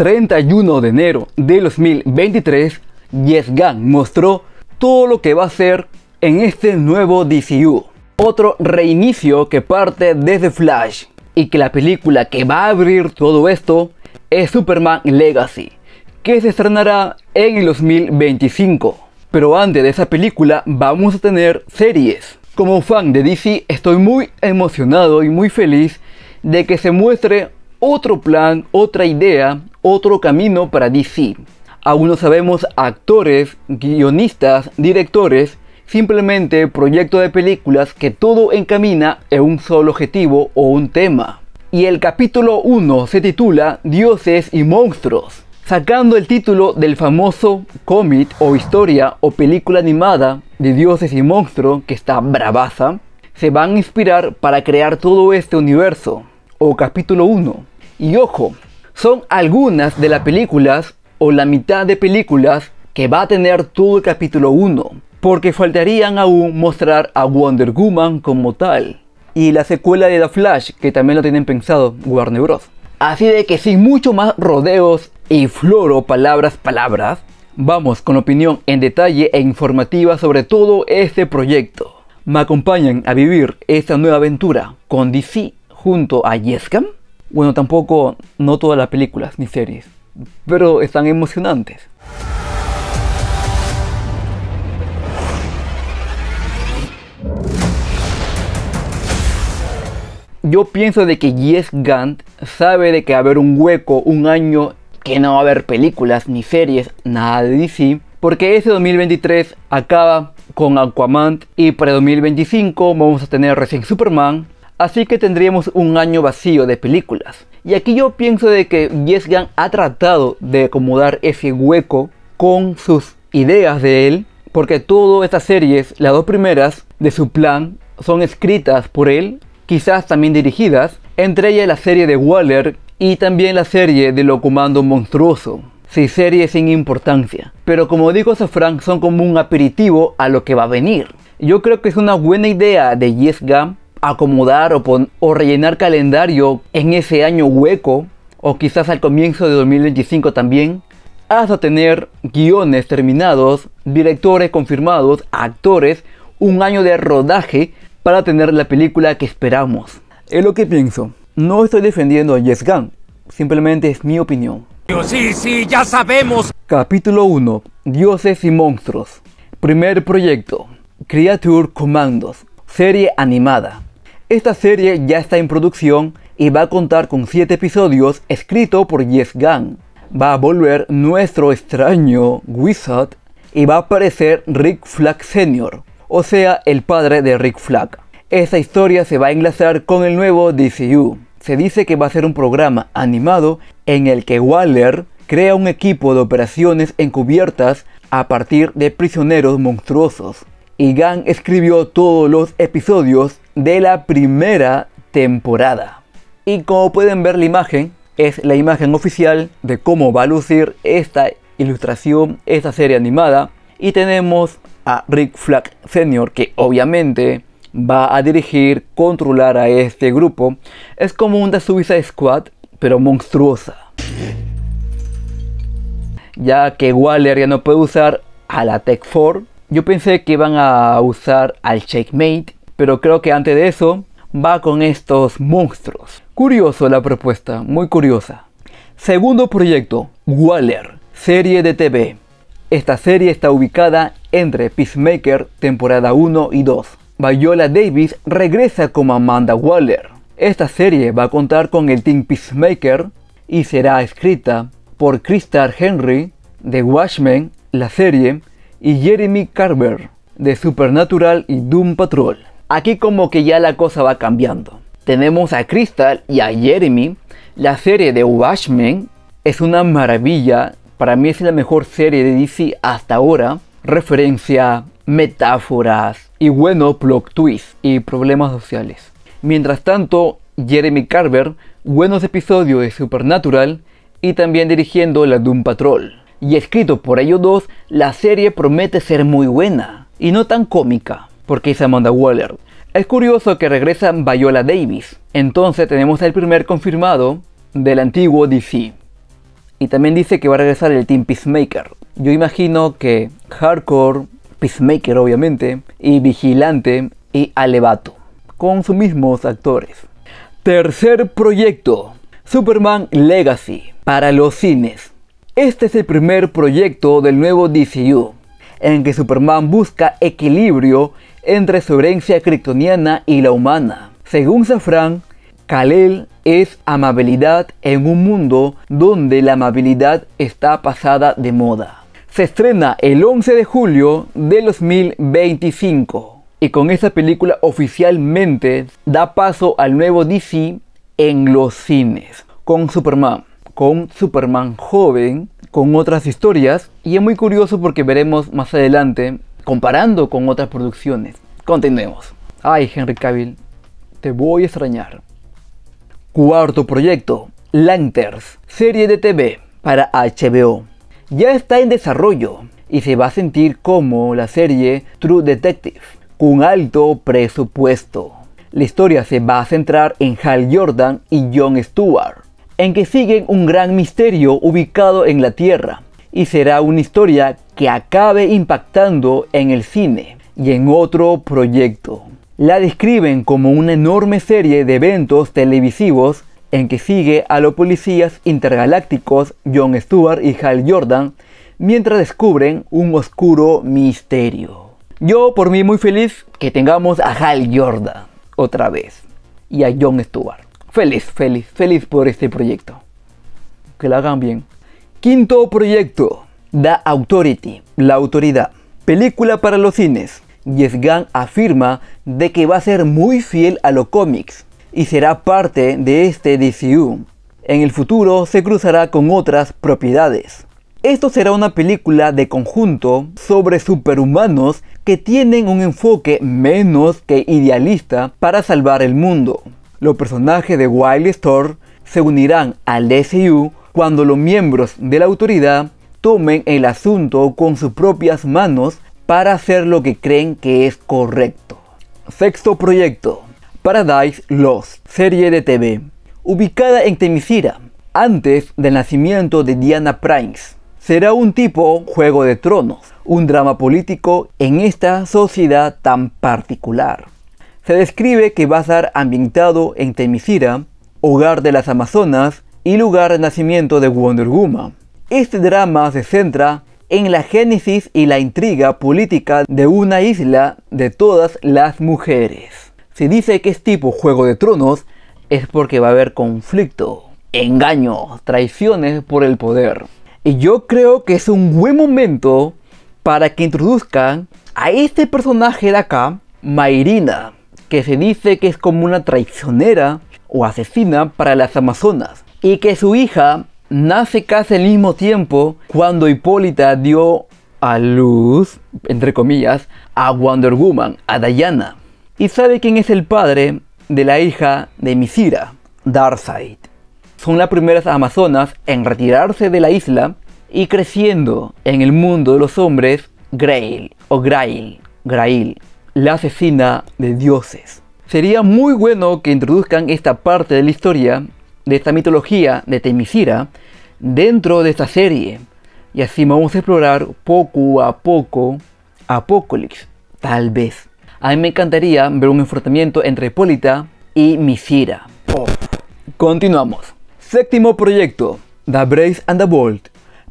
31 de enero de 2023, Yes Gang mostró todo lo que va a ser en este nuevo DCU. Otro reinicio que parte desde Flash y que la película que va a abrir todo esto es Superman Legacy, que se estrenará en el 2025. Pero antes de esa película vamos a tener series. Como fan de DC estoy muy emocionado y muy feliz de que se muestre otro plan, otra idea, otro camino para DC. Aún no sabemos actores, guionistas, directores, simplemente proyecto de películas que todo encamina en un solo objetivo o un tema. Y el capítulo 1 se titula Dioses y Monstruos, sacando el título del famoso cómic o historia o película animada de Dioses y Monstruos que está bravaza, se van a inspirar para crear todo este universo, o capítulo 1, y ojo, son algunas de las películas o la mitad de películas que va a tener todo el capítulo 1, porque faltarían aún mostrar a Wonder Woman como tal, y la secuela de The Flash, que también lo tienen pensado Warner Bros. Así de que sin mucho más rodeos y floro palabras palabras, vamos con opinión en detalle e informativa sobre todo este proyecto. Me acompañan a vivir esta nueva aventura con DC junto a Yescam. Bueno, tampoco no todas las películas ni series, pero están emocionantes. Yo pienso de que Yes Gant sabe de que va a haber un hueco, un año que no va a haber películas ni series, nada de DC, porque ese 2023 acaba con Aquaman y para 2025 vamos a tener recién Superman, Así que tendríamos un año vacío de películas. Y aquí yo pienso de que Yes Gun ha tratado de acomodar ese hueco con sus ideas de él, porque todas estas series, las dos primeras de su plan, son escritas por él, quizás también dirigidas, entre ellas la serie de Waller y también la serie de Lo Comando Monstruoso. Sí, series sin importancia. Pero como dijo Sofran, son como un aperitivo a lo que va a venir. Yo creo que es una buena idea de Yes Gun acomodar o, rellenar calendario en ese año hueco o quizás al comienzo de 2025 también, hasta tener guiones terminados, directores confirmados, actores, un año de rodaje para tener la película que esperamos. Es lo que pienso. No estoy defendiendo a Yes Gun, simplemente es mi opinión. Sí, sí, ya sabemos. Capítulo 1. Dioses y monstruos. Primer proyecto. Creature Commandos. Serie animada. Esta serie ya está en producción y va a contar con 7 episodios escrito por Yes Gang Va a volver nuestro extraño Wizard y va a aparecer Rick Flagg Sr., o sea, el padre de Rick Flagg Esta historia se va a enlazar con el nuevo DCU. Se dice que va a ser un programa animado en el que Waller crea un equipo de operaciones encubiertas a partir de prisioneros monstruosos. Y Gang escribió todos los episodios de la primera temporada. Y como pueden ver la imagen, es la imagen oficial de cómo va a lucir esta ilustración, esta serie animada. Y tenemos a Rick Flag Sr., que obviamente va a dirigir, controlar a este grupo. Es como una The Squad, pero monstruosa. Ya que Waller ya no puede usar a la Tech 4, yo pensé que iban a usar al Checkmate pero creo que antes de eso va con estos monstruos. Curioso la propuesta, muy curiosa. Segundo proyecto, Waller, serie de TV. Esta serie está ubicada entre Peacemaker temporada 1 y 2. Viola Davis regresa como Amanda Waller. Esta serie va a contar con el Team Peacemaker y será escrita por Kristar Henry de Watchmen, la serie, y Jeremy Carver de Supernatural y Doom Patrol. Aquí como que ya la cosa va cambiando. Tenemos a Crystal y a Jeremy. La serie de Watchmen es una maravilla. Para mí es la mejor serie de DC hasta ahora. Referencia, metáforas y bueno, plot twists y problemas sociales. Mientras tanto, Jeremy Carver, buenos episodios de Supernatural y también dirigiendo la Doom Patrol. Y escrito por ellos dos, la serie promete ser muy buena y no tan cómica porque es Amanda Waller. Es curioso que regresa Viola Davis. Entonces tenemos el primer confirmado del antiguo DC. Y también dice que va a regresar el Team Peacemaker. Yo imagino que Hardcore, Peacemaker obviamente, y Vigilante y Alevato, con sus mismos actores. Tercer proyecto, Superman Legacy, para los cines. Este es el primer proyecto del nuevo DCU en que Superman busca equilibrio entre su herencia kryptoniana y la humana. Según Safran, Kalel es amabilidad en un mundo donde la amabilidad está pasada de moda. Se estrena el 11 de julio de 2025 y con esta película oficialmente da paso al nuevo DC en los cines con Superman, con Superman joven con otras historias y es muy curioso porque veremos más adelante comparando con otras producciones. Continuemos. Ay, Henry Cavill, te voy a extrañar. Cuarto proyecto, Lanterns, serie de TV para HBO. Ya está en desarrollo y se va a sentir como la serie True Detective, con alto presupuesto. La historia se va a centrar en Hal Jordan y John Stewart, en que siguen un gran misterio ubicado en la Tierra, y será una historia que acabe impactando en el cine y en otro proyecto. La describen como una enorme serie de eventos televisivos en que sigue a los policías intergalácticos John Stewart y Hal Jordan mientras descubren un oscuro misterio. Yo por mí muy feliz que tengamos a Hal Jordan otra vez y a John Stewart. Feliz, feliz, feliz por este proyecto. Que lo hagan bien. Quinto proyecto, The Authority, la autoridad. Película para los cines. Yes Gunn afirma de que va a ser muy fiel a los cómics y será parte de este DCU. En el futuro se cruzará con otras propiedades. Esto será una película de conjunto sobre superhumanos que tienen un enfoque menos que idealista para salvar el mundo. Los personajes de Wild Store se unirán al DCU cuando los miembros de la autoridad tomen el asunto con sus propias manos para hacer lo que creen que es correcto. Sexto proyecto, Paradise Lost, serie de TV, ubicada en Temisira, antes del nacimiento de Diana Prince. Será un tipo Juego de Tronos, un drama político en esta sociedad tan particular. Se describe que va a estar ambientado en Temisira, hogar de las Amazonas y lugar de nacimiento de Wonder Este drama se centra en la génesis y la intriga política de una isla de todas las mujeres. Si dice que es tipo Juego de Tronos, es porque va a haber conflicto, engaños, traiciones por el poder. Y yo creo que es un buen momento para que introduzcan a este personaje de acá, Mairina, que se dice que es como una traicionera o asesina para las Amazonas, y que su hija nace casi al mismo tiempo cuando Hipólita dio a luz, entre comillas, a Wonder Woman, a Diana. ¿Y sabe quién es el padre de la hija de Misira? Darkseid. Son las primeras amazonas en retirarse de la isla y creciendo en el mundo de los hombres Grail o Grail, Grail, la asesina de dioses. Sería muy bueno que introduzcan esta parte de la historia, de esta mitología de Temisira, dentro de esta serie. Y así vamos a explorar poco a poco Apocalipsis, tal vez. A mí me encantaría ver un enfrentamiento entre Hipólita y Misira. Continuamos. Séptimo proyecto, The Brace and the Bold,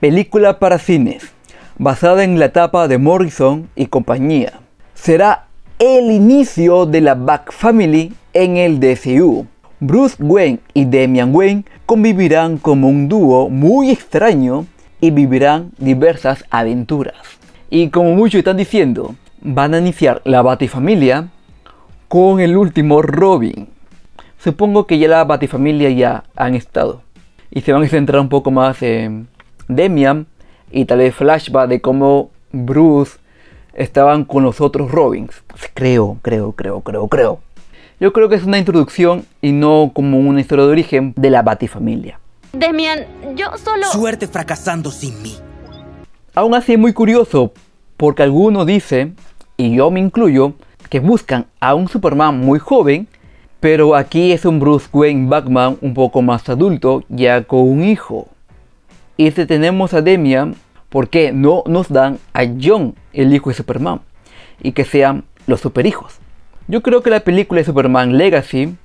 película para cines, basada en la etapa de Morrison y compañía será el inicio de la Back Family en el DCU. Bruce Wayne y Damian Wayne convivirán como un dúo muy extraño y vivirán diversas aventuras. Y como muchos están diciendo, van a iniciar la Bat-Family con el último Robin. Supongo que ya la Bat-Family ya han estado. Y se van a centrar un poco más en Demian y tal vez flashback de cómo Bruce estaban con los otros Robins. Pues creo, creo, creo, creo, creo. Yo creo que es una introducción y no como una historia de origen de la Batifamilia. Demian, yo solo... Suerte fracasando sin mí. Aún así es muy curioso, porque algunos dicen, y yo me incluyo, que buscan a un Superman muy joven, pero aquí es un Bruce Wayne Batman un poco más adulto, ya con un hijo. Y si tenemos a Demian, ¿por qué no nos dan a John el hijo de Superman y que sean los superhijos. Yo creo que la película de Superman Legacy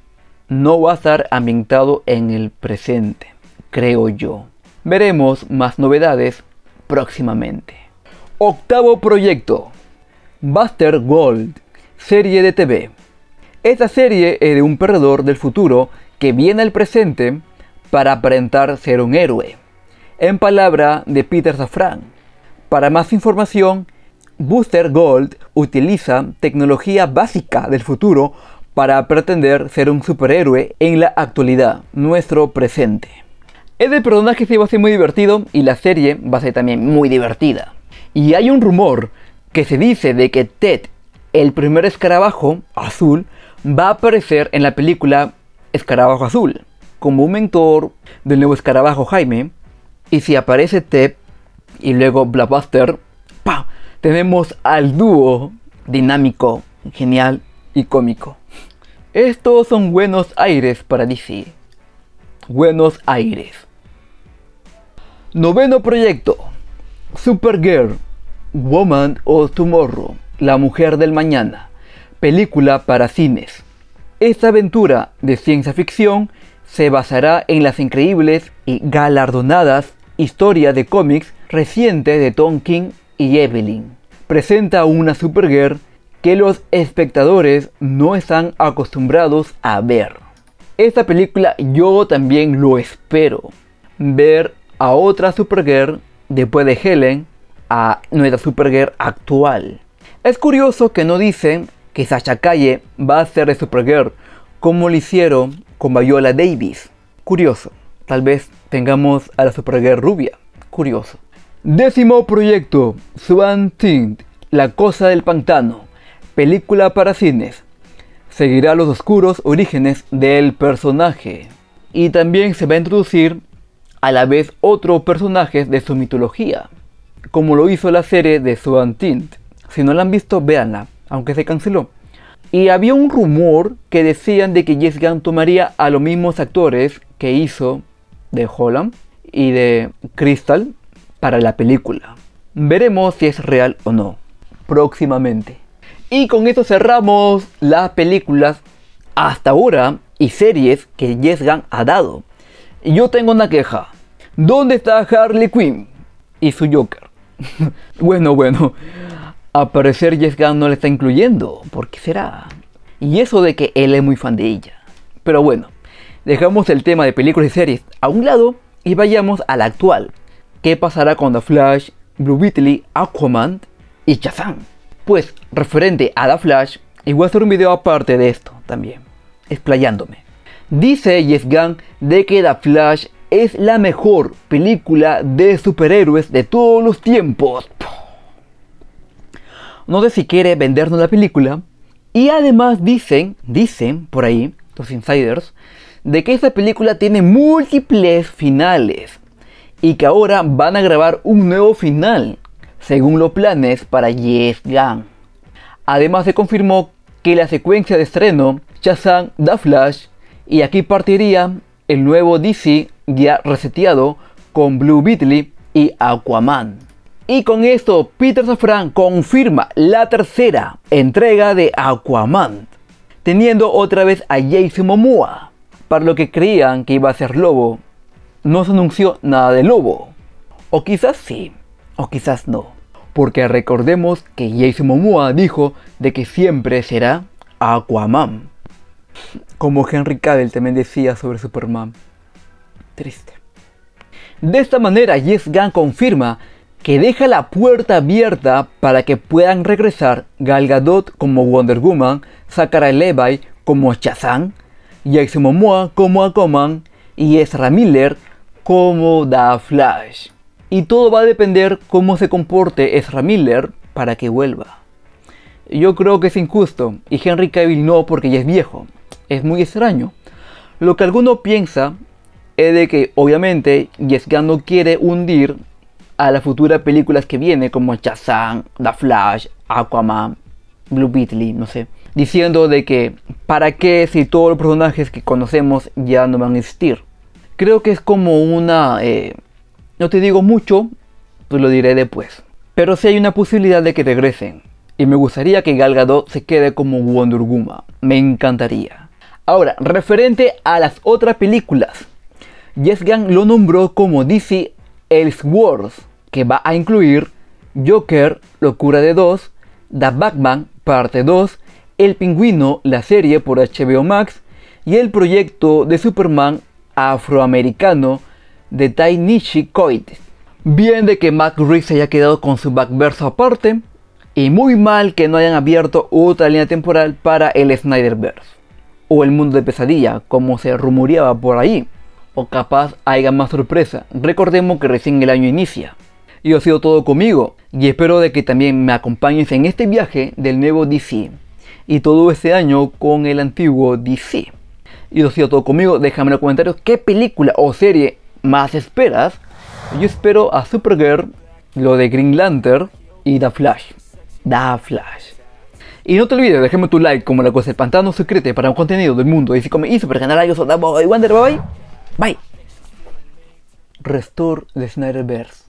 no va a estar ambientado en el presente, creo yo. Veremos más novedades próximamente. Octavo proyecto. Buster Gold, serie de TV. Esta serie es de un perdedor del futuro que viene al presente para aparentar ser un héroe. En palabra de Peter Safran. Para más información, Booster Gold utiliza tecnología básica del futuro para pretender ser un superhéroe en la actualidad, nuestro presente. Es el personaje se va a ser muy divertido y la serie va a ser también muy divertida. Y hay un rumor que se dice de que Ted, el primer escarabajo azul, va a aparecer en la película Escarabajo Azul, como un mentor del nuevo escarabajo Jaime. Y si aparece Ted y luego Blackbuster, tenemos al dúo dinámico, genial y cómico. Estos son buenos aires para DC. Buenos aires. Noveno proyecto. Supergirl, Woman of Tomorrow, La Mujer del Mañana. Película para cines. Esta aventura de ciencia ficción se basará en las increíbles y galardonadas historias de cómics recientes de Tom King y Evelyn. Presenta una Supergirl que los espectadores no están acostumbrados a ver. Esta película yo también lo espero. Ver a otra Supergirl después de Helen, a nuestra Supergirl actual. Es curioso que no dicen que Sacha Calle va a ser de Supergirl, como lo hicieron con Viola Davis. Curioso. Tal vez tengamos a la Supergirl rubia. Curioso. Décimo proyecto, Swan Tint, La Cosa del Pantano, película para cines. Seguirá los oscuros orígenes del personaje. Y también se va a introducir a la vez otros personajes de su mitología, como lo hizo la serie de Swan Tint. Si no la han visto, véanla, aunque se canceló. Y había un rumor que decían de que Jess Gunn tomaría a los mismos actores que hizo de Holland y de Crystal para la película. Veremos si es real o no, próximamente. Y con esto cerramos las películas hasta ahora y series que Yes Gun ha dado. yo tengo una queja. ¿Dónde está Harley Quinn y su Joker? bueno, bueno. A parecer Yes no le está incluyendo. ¿Por qué será? Y eso de que él es muy fan de ella. Pero bueno, dejamos el tema de películas y series a un lado y vayamos a la actual qué pasará con The Flash, Blue Beetle, Aquaman y Shazam. Pues referente a The Flash, y voy a hacer un video aparte de esto también, explayándome. Dice Yes Gun de que The Flash es la mejor película de superhéroes de todos los tiempos. No sé si quiere vendernos la película. Y además dicen, dicen por ahí, los insiders, de que esta película tiene múltiples finales y que ahora van a grabar un nuevo final, según los planes para Yes Gang. Además se confirmó que la secuencia de estreno, Shazam da Flash, y aquí partiría el nuevo DC ya reseteado con Blue Beetle y Aquaman. Y con esto, Peter Safran confirma la tercera entrega de Aquaman, teniendo otra vez a Jason Momoa, para lo que creían que iba a ser Lobo, no se anunció nada de Lobo. O quizás sí, o quizás no. Porque recordemos que Jason Momoa dijo de que siempre será Aquaman. Como Henry Cavill también decía sobre Superman. Triste. De esta manera, Yes Gunn confirma que deja la puerta abierta para que puedan regresar Gal Gadot como Wonder Woman, Zachary Levi como Shazam, Jason Momoa como Aquaman y Ezra Miller como da Flash. Y todo va a depender cómo se comporte Ezra Miller para que vuelva. Yo creo que es injusto, y Henry Cavill no porque ya es viejo. Es muy extraño. Lo que alguno piensa es de que obviamente Jess Gunn no quiere hundir a las futuras películas que viene como Shazam, The Flash, Aquaman, Blue Beetle, no sé, diciendo de que para qué si todos los personajes que conocemos ya no van a existir. Creo que es como una... Eh, no te digo mucho, pues lo diré después. Pero sí hay una posibilidad de que regresen. Y me gustaría que Galgado se quede como Wonder Woman. Me encantaría. Ahora, referente a las otras películas. Yes Gang lo nombró como DC Elseworlds, que va a incluir Joker, Locura de 2, The Batman, parte 2, El Pingüino, la serie por HBO Max, y el proyecto de Superman afroamericano de Tai Nishi Coit. Bien de que Mac Riggs se haya quedado con su Backverse aparte, y muy mal que no hayan abierto otra línea temporal para el Snyderverse, o el mundo de pesadilla, como se rumoreaba por ahí, o capaz haya más sorpresa, recordemos que recién el año inicia. Y ha sido todo conmigo, y espero de que también me acompañes en este viaje del nuevo DC, y todo este año con el antiguo DC. Y lo ha todo conmigo. Déjame en los comentarios qué película o serie más esperas. Yo espero a Supergirl, lo de Green Lantern y The Flash. The Flash. Y no te olvides, déjame tu like como la cosa del pantano, suscríbete para un contenido del mundo y si como hizo para ganar yo soy Wonder, bye bye. Bye. Restore the Snyderverse.